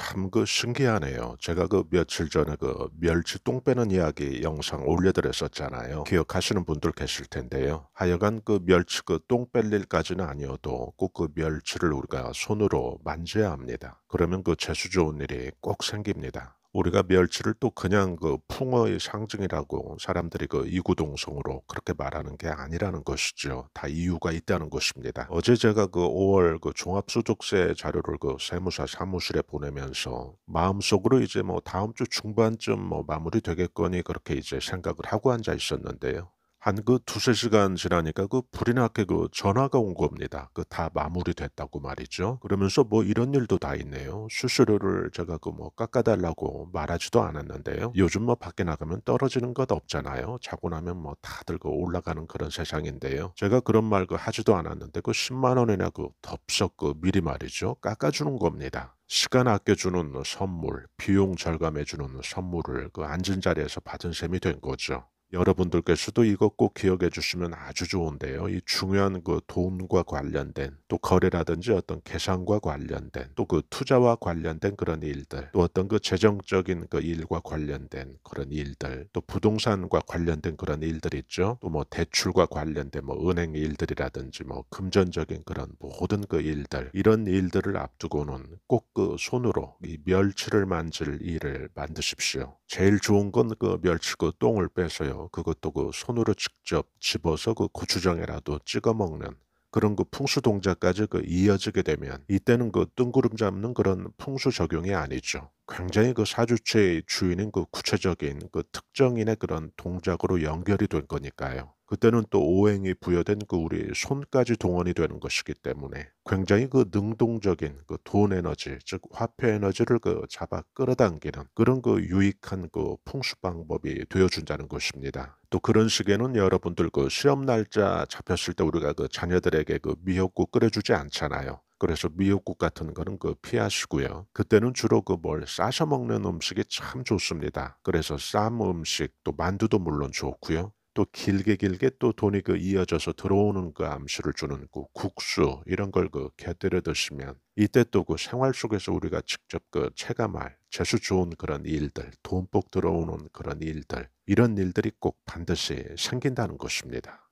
참 그 신기하네요. 제가 그 며칠 전에 그 멸치 똥 빼는 이야기 영상 올려드렸었잖아요. 기억하시는 분들 계실 텐데요. 하여간 그 멸치 그 똥 뺄 일까지는 아니어도 꼭 그 멸치를 우리가 손으로 만져야 합니다. 그러면 그 재수 좋은 일이 꼭 생깁니다. 우리가 멸치를 또 그냥 그 풍어의 상징이라고 사람들이 그 이구동성으로 그렇게 말하는 게 아니라는 것이죠. 다 이유가 있다는 것입니다. 어제 제가 그 5월 그 종합소득세 자료를 그 세무사 사무실에 보내면서 마음속으로 이제 뭐 다음 주 중반쯤 뭐 마무리되겠거니 그렇게 이제 생각을 하고 앉아 있었는데요. 한그 두세 시간 지나니까 그 불이 나게 그, 그 전화가 온 겁니다. 그 다 마무리됐다고 말이죠. 그러면서 뭐 이런 일도 다 있네요. 수수료를 제가 그 뭐 깎아달라고 말하지도 않았는데요. 요즘 뭐 밖에 나가면 떨어지는 것 없잖아요. 자고 나면 뭐 다들 그 올라가는 그런 세상인데요. 제가 그런 말 그 하지도 않았는데 그 10만 원이나 그 덥석 그 미리 말이죠. 깎아주는 겁니다. 시간 아껴주는 선물, 비용 절감해주는 선물을 그 앉은 자리에서 받은 셈이 된 거죠. 여러분들께서도 이것 꼭 기억해 주시면 아주 좋은데요. 이 중요한 그 돈과 관련된 또 거래라든지 어떤 계산과 관련된 또 그 투자와 관련된 그런 일들 또 어떤 그 재정적인 그 일과 관련된 그런 일들 또 부동산과 관련된 그런 일들 있죠. 또 뭐 대출과 관련된 뭐 은행 일들이라든지 뭐 금전적인 그런 모든 그 일들 이런 일들을 앞두고는 꼭 그 손으로 이 멸치를 만질 일을 만드십시오. 제일 좋은 건 그 멸치 그 똥을 빼서요. 그것도 그 손으로 직접 집어서 그 고추장에라도 찍어 먹는 그런 그 풍수 동작까지 그 이어지게 되면 이때는 그 뜬구름 잡는 그런 풍수 적용이 아니죠. 굉장히 그 사주체의 주인은그 구체적인 그 특정인의 그런 동작으로 연결이 될 거니까요. 그때는 또 오행이 부여된 그 우리 손까지 동원이 되는 것이기 때문에 굉장히 그 능동적인 그 돈 에너지 즉 화폐 에너지를 그 잡아 끌어당기는 그런 그 유익한 그 풍수 방법이 되어준다는 것입니다. 또 그런 식에는 여러분들 그 시험 날짜 잡혔을 때 우리가 그 자녀들에게 그 미역국 끓여주지 않잖아요. 그래서 미역국 같은 거는 그 피하시고요. 그때는 주로 그 뭘 싸서 먹는 음식이 참 좋습니다. 그래서 쌈 음식 또 만두도 물론 좋고요. 또 길게 길게 또 돈이 그 이어져서 들어오는 그 암수를 주는 그 국수 이런 걸 그 곁들여 드시면 이때 또 그 생활 속에서 우리가 직접 그 체감할 재수 좋은 그런 일들 돈복 들어오는 그런 일들 이런 일들이 꼭 반드시 생긴다는 것입니다.